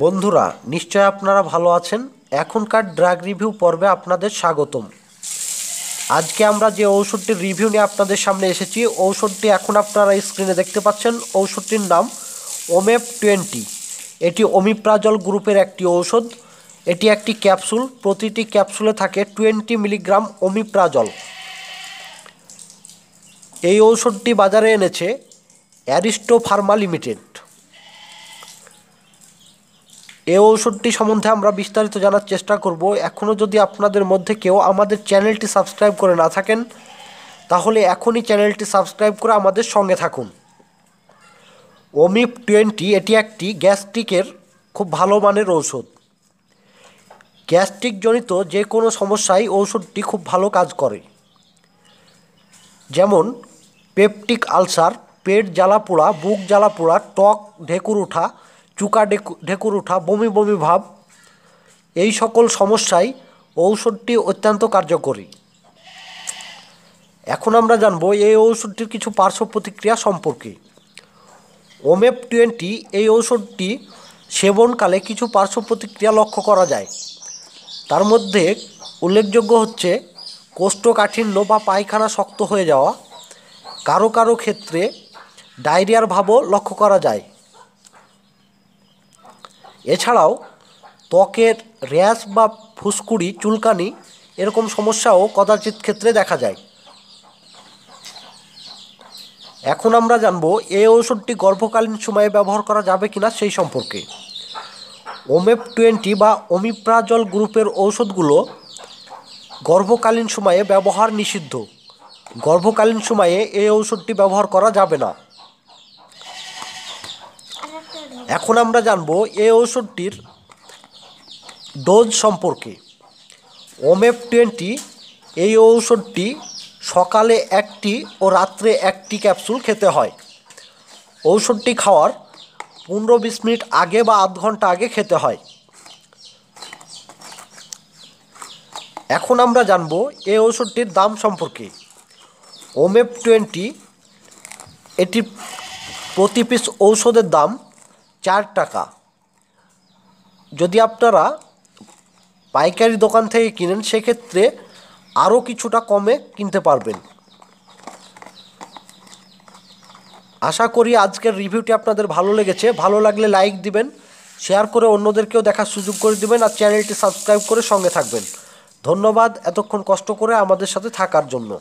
বন্ধুরা নিশ্চয় আপনারা ভালো আছেন এখনকার ড্রাগ রিভিউ পর্বে আপনাদের স্বাগতম আজকে আমরা যে ঔষধটির রিভিউ নিয়ে আপনাদের সামনে এসেছি ঔষধটি এখন আপনারা স্ক্রিনে দেখতে পাচ্ছেন ঔষধটির নাম ওমেপ টোয়েন্টি এটি অমিপ্রাজল গ্রুপের একটি ঔষধ এটি একটি ক্যাপসুল প্রতিটি ক্যাপসুলে থাকে টোয়েন্টি মিলিগ্রাম ওমিপ্রাজল এই ঔষধটি বাজারে এনেছে অ্যারিস্টো ফার্মা লিমিটেড এ ঔষধটি সম্বন্ধে আমরা বিস্তারিত জানার চেষ্টা করব এখনও যদি আপনাদের মধ্যে কেউ আমাদের চ্যানেলটি সাবস্ক্রাইব করে না থাকেন তাহলে এখনই চ্যানেলটি সাবস্ক্রাইব করে আমাদের সঙ্গে থাকুন ওমিপ টোয়েন্টি এটি একটি গ্যাস্ট্রিকের খুব ভালো মানের ঔষধ গ্যাস্ট্রিকজনিত যে কোনো সমস্যায় ঔষধটি খুব ভালো কাজ করে যেমন পেপটিক আলসার পেট জ্বালা পোড়া বুক জ্বালা পোড়া টক ঢেকুর ওঠা চুকা ঢেকুর ওঠা বমি বমি ভাব এই সকল সমস্যায় ঔষধটি অত্যন্ত কার্যকরী এখন আমরা জানব এই ঔষধটির কিছু পার্শ্ব প্রতিক্রিয়া সম্পর্কে ওমেপ টোয়েন্টি এই ঔষধটি সেবনকালে কিছু পার্শ্ব প্রতিক্রিয়া লক্ষ্য করা যায় তার মধ্যে উল্লেখযোগ্য হচ্ছে কোষ্ঠকাঠিন্য বা পায়খানা শক্ত হয়ে যাওয়া কারো কারো ক্ষেত্রে ডায়রিয়ার ভাবও লক্ষ্য করা যায় এছাড়াও ত্বকের র্যাশ বা ফুসকুড়ি চুলকানি এরকম সমস্যাও কদাচিৎ ক্ষেত্রে দেখা যায় এখন আমরা জানব এই ঔষধটি গর্ভকালীন সময়ে ব্যবহার করা যাবে কিনা সেই সম্পর্কে ওমেপ টোয়েন্টি বা ওমিপ্রাজল গ্রুপের ঔষধগুলো গর্ভকালীন সময়ে ব্যবহার নিষিদ্ধ গর্ভকালীন সময়ে এই ঔষধটি ব্যবহার করা যাবে না এখন আমরা জানব এই ঔষধটির ডোজ সম্পর্কে ওমেফ টোয়েন্টি এই ঔষধটি সকালে একটি ও রাত্রে একটি ক্যাপসুল খেতে হয় ঔষধটি খাওয়ার পনেরো বিশ মিনিট আগে বা আধ ঘন্টা আগে খেতে হয় এখন আমরা জানব এই ঔষধটির দাম সম্পর্কে ওমেপ টোয়েন্টি এটি প্রতি পিস ঔষধের দাম চার টাকা যদি আপনারা পাইকারি দোকান থেকে কিনেন সেক্ষেত্রে আরও কিছুটা কমে কিনতে পারবেন আশা করি আজকের রিভিউটি আপনাদের ভালো লেগেছে ভালো লাগলে লাইক দিবেন শেয়ার করে অন্যদেরকেও দেখার সুযোগ করে দিবেন আর চ্যানেলটি সাবস্ক্রাইব করে সঙ্গে থাকবেন ধন্যবাদ এতক্ষণ কষ্ট করে আমাদের সাথে থাকার জন্য